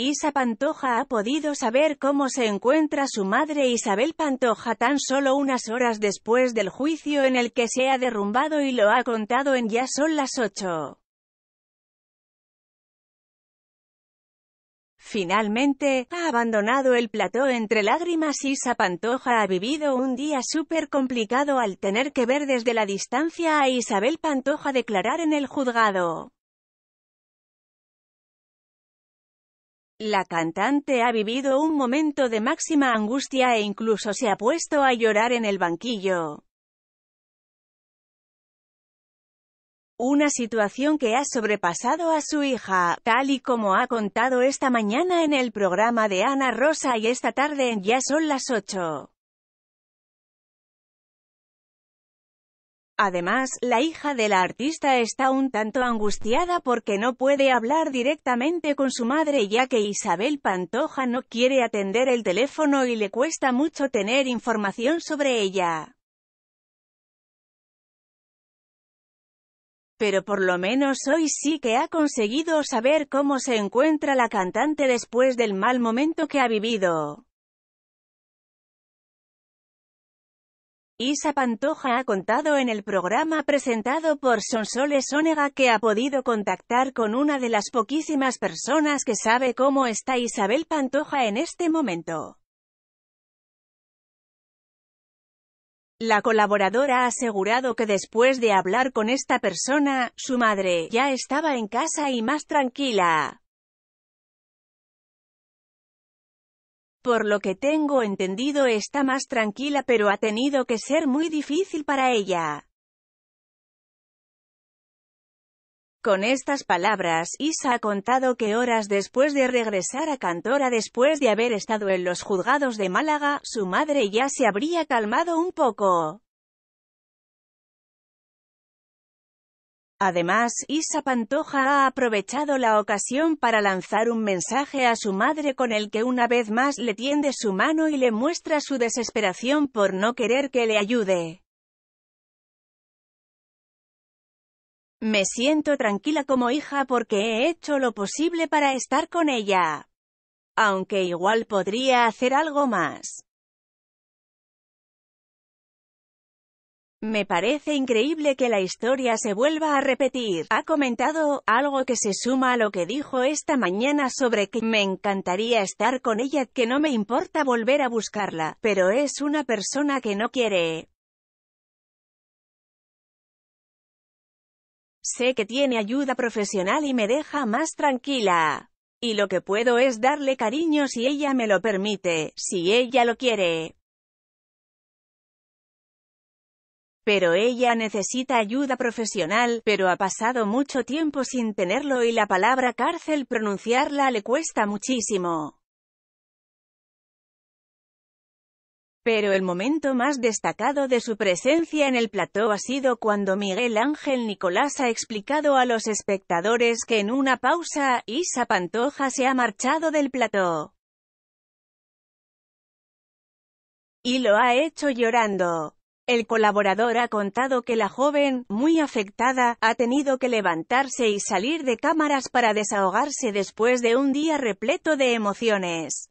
Isa Pantoja ha podido saber cómo se encuentra su madre Isabel Pantoja tan solo unas horas después del juicio en el que se ha derrumbado y lo ha contado en Ya son las 8. Finalmente, ha abandonado el plató entre lágrimas Isa Pantoja ha vivido un día súper complicado al tener que ver desde la distancia a Isabel Pantoja declarar en el juzgado. La cantante ha vivido un momento de máxima angustia e incluso se ha puesto a llorar en el banquillo. Una situación que ha sobrepasado a su hija, tal y como ha contado esta mañana en el programa de Ana Rosa y esta tarde en Ya son las 8. Además, la hija de la artista está un tanto angustiada porque no puede hablar directamente con su madre ya que Isabel Pantoja no quiere atender el teléfono y le cuesta mucho tener información sobre ella. Pero por lo menos hoy sí que ha conseguido saber cómo se encuentra la cantante después del mal momento que ha vivido. Isa Pantoja ha contado en el programa presentado por Sonsoles Onega que ha podido contactar con una de las poquísimas personas que sabe cómo está Isabel Pantoja en este momento. La colaboradora ha asegurado que después de hablar con esta persona, su madre ya estaba en casa y más tranquila. Por lo que tengo entendido está más tranquila pero ha tenido que ser muy difícil para ella. Con estas palabras, Isa ha contado que horas después de regresar a Cantora después de haber estado en los juzgados de Málaga, su madre ya se habría calmado un poco. Además, Isa Pantoja ha aprovechado la ocasión para lanzar un mensaje a su madre con el que una vez más le tiende su mano y le muestra su desesperación por no querer que le ayude. Me siento tranquila como hija porque he hecho lo posible para estar con ella. Aunque igual podría hacer algo más. Me parece increíble que la historia se vuelva a repetir. Ha comentado algo que se suma a lo que dijo esta mañana sobre que me encantaría estar con ella, que no me importa volver a buscarla, pero es una persona que no quiere. Sé que tiene ayuda profesional y me deja más tranquila. Y lo que puedo es darle cariño si ella me lo permite, si ella lo quiere. pero ella necesita ayuda profesional, pero ha pasado mucho tiempo sin tenerlo y la palabra cárcel pronunciarla le cuesta muchísimo. Pero el momento más destacado de su presencia en el plató ha sido cuando Miguel Ángel Nicolás ha explicado a los espectadores que en una pausa, Isa Pantoja se ha marchado del plató. Y lo ha hecho llorando. El colaborador ha contado que la joven, muy afectada, ha tenido que levantarse y salir de cámaras para desahogarse después de un día repleto de emociones.